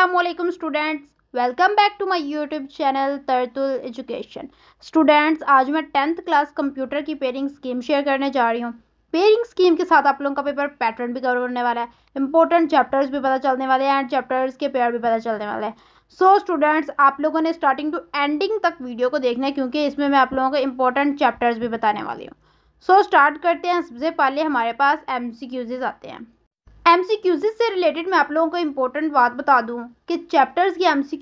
Aslam students welcome back to my YouTube channel तरतुल education students आज मैं टेंथ क्लास कंप्यूटर की पेयरिंग स्कीम शेयर करने जा रही हूँ पेयरिंग स्कीम के साथ आप लोगों का पेपर पैटर्न भी कवर होने वाला है इंपॉर्टेंट चैप्टर्स भी पता चलने वाले हैं एंड चैप्टर्स के पेयर भी पता चलने वाले हैं सो so, स्टूडेंट्स आप लोगों ने स्टार्टिंग टू एंडिंग तक वीडियो को देखना है क्योंकि इसमें मैं आप लोगों को इंपॉर्टेंट चैप्टर्स भी बताने वाली हूँ सो so, स्टार्ट करते हैं सबसे पहले हमारे पास एम आते हैं एम सी से रिलेटेड मैं आप लोगों को इम्पोर्टेंट बात बता दूं कि चैप्टर्स के एम सी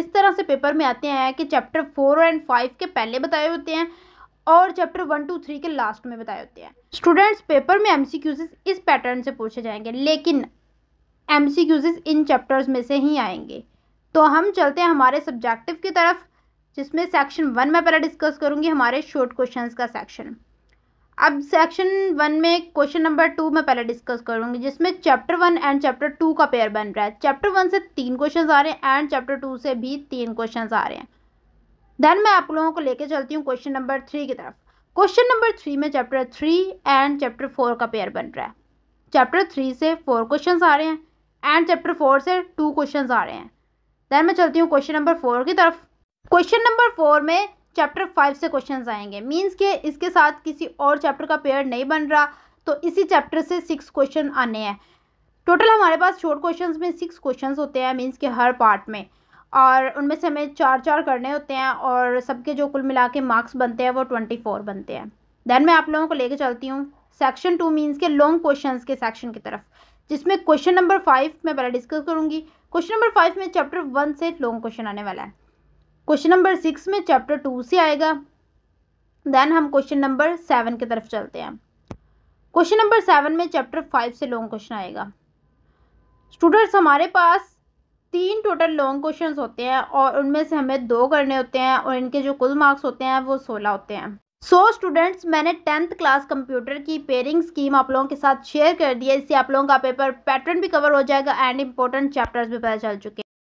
इस तरह से पेपर में आते हैं कि चैप्टर फोर एंड फाइव के पहले बताए होते हैं और चैप्टर वन टू थ्री के लास्ट में बताए होते हैं स्टूडेंट्स पेपर में एम सी इस पैटर्न से पूछे जाएंगे लेकिन एम सी इन चैप्टर्स में से ही आएंगे तो हम चलते हैं हमारे सब्जेक्टिव की तरफ जिसमें सेक्शन वन में पहले डिस्कस करूँगी हमारे शॉर्ट क्वेश्चन का सेक्शन अब सेक्शन वन में क्वेश्चन नंबर टू में पहले डिस्कस करूँगी जिसमें chapter one and chapter two का पेयर बन रहा है चैप्टर वन से तीन क्वेश्चन आ रहे हैं एंड चैप्टर टू से भी तीन क्वेश्चन आ रहे हैं देन मैं आप लोगों को लेके चलती हूँ क्वेश्चन नंबर थ्री की तरफ क्वेश्चन नंबर थ्री में chapter three and chapter four का पेयर बन रहा है चैप्टर थ्री से फोर क्वेश्चन आ रहे हैं एंड चैप्टर फोर से टू क्वेश्चन आ रहे हैं देन मैं चलती हूँ क्वेश्चन नंबर फोर की तरफ क्वेश्चन नंबर फोर में चैप्टर फाइव से क्वेश्चंस आएंगे मींस के इसके साथ किसी और चैप्टर का पेयर नहीं बन रहा तो इसी चैप्टर से सिक्स क्वेश्चन आने हैं टोटल हमारे पास शॉर्ट क्वेश्चंस में सिक्स क्वेश्चंस होते हैं मींस के हर पार्ट में और उनमें से हमें चार चार करने होते हैं और सबके जो कुल मिला के मार्क्स बनते हैं वो ट्वेंटी फोर बनते हैं देन मैं आप लोगों को लेके चलती हूँ सेक्शन टू मीन्स के लॉन्ग क्वेश्चन के सेक्शन की तरफ जिसमें क्वेश्चन नंबर फाइव मैं पहले डिस्कस करूँगी क्वेश्चन नंबर फाइव में चैप्टर वन से लॉन्ग क्वेश्चन आने वाला है क्वेश्चन नंबर सिक्स में चैप्टर टू से आएगा देन हम क्वेश्चन नंबर सेवन की तरफ चलते हैं क्वेश्चन नंबर सेवन में चैप्टर फाइव से लॉन्ग क्वेश्चन आएगा स्टूडेंट्स हमारे पास तीन टोटल लॉन्ग क्वेश्चंस होते हैं और उनमें से हमें दो करने होते हैं और इनके जो कुल मार्क्स होते हैं वो सोलह होते हैं सो so, स्टूडेंट्स मैंने टेंथ क्लास कंप्यूटर की पेयरिंग स्कीम आप लोगों के साथ शेयर कर दी है इससे आप लोगों का पेपर पैटर्न भी कवर हो जाएगा एंड इंपॉर्टेंट चैप्टर्स भी पता चल चुके हैं